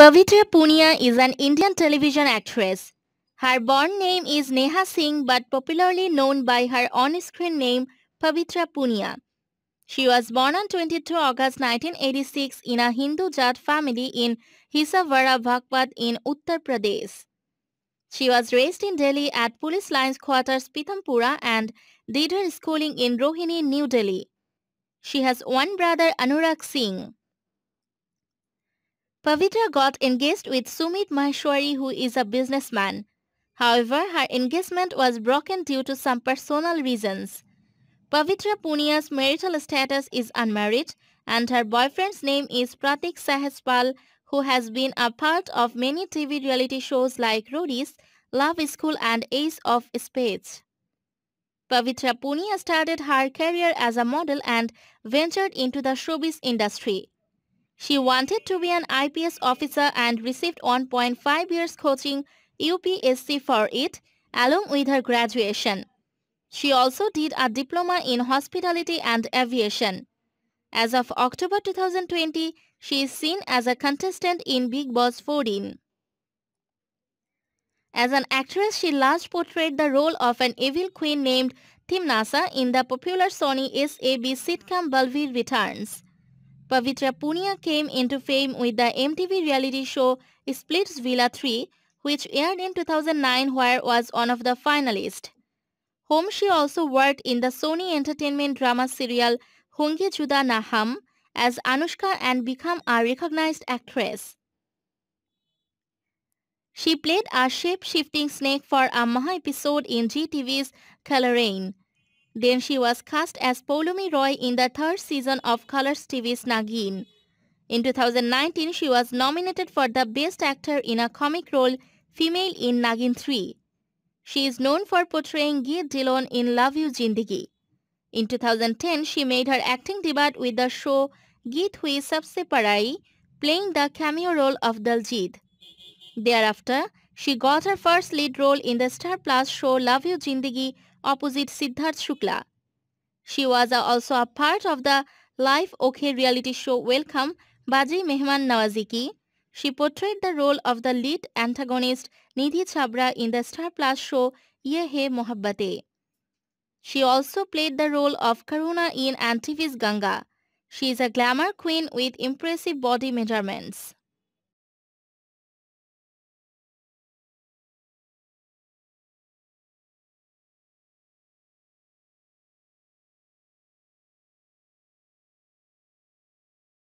Pavitra Punia is an Indian television actress. Her born name is Neha Singh but popularly known by her on-screen name Pavitra Punia. She was born on 22 August 1986 in a Hindu Jat family in Hisavara Bhagwat in Uttar Pradesh. She was raised in Delhi at Police Lines Quarters Pitampura and did her schooling in Rohini, New Delhi. She has one brother Anurag Singh. Pavitra got engaged with Sumit Maheshwari who is a businessman. However, her engagement was broken due to some personal reasons. Pavitra Punia's marital status is unmarried and her boyfriend's name is Pratik Saheshpal, who has been a part of many TV reality shows like Roadies, Love School and Ace of Spades. Pavitra Punia started her career as a model and ventured into the showbiz industry. She wanted to be an IPS officer and received 1.5 years coaching UPSC for it along with her graduation. She also did a diploma in hospitality and aviation. As of October 2020, she is seen as a contestant in Big Boss 14. As an actress, she last portrayed the role of an evil queen named Timnasa in the popular Sony SAB sitcom Balvir Returns. Pavitra Punia came into fame with the MTV reality show Splitsvilla 3, which aired in 2009 where was one of the finalists. Whom she also worked in the Sony Entertainment drama serial Hungi Juda Naham as Anushka and become a recognized actress. She played a shape-shifting snake for a Maha episode in GTV's Colorain. Then she was cast as Paulumi Roy in the third season of Colors TV's Nagin. In 2019, she was nominated for the Best Actor in a Comic Role Female in Nagin 3. She is known for portraying Geet Dillon in Love You Jindagi. In 2010, she made her acting debut with the show Geet Hui Sabse Parai, playing the cameo role of Daljeet. Thereafter, She got her first lead role in the Star Plus show Love You Jindagi opposite Siddharth Shukla. She was also a part of the Life OK reality show Welcome Baji Mehman Nawaziki. She portrayed the role of the lead antagonist Nidhi Chabra in the Star Plus show Ye Hai Mohabbate. She also played the role of Karuna in Antivis Ganga. She is a glamour queen with impressive body measurements.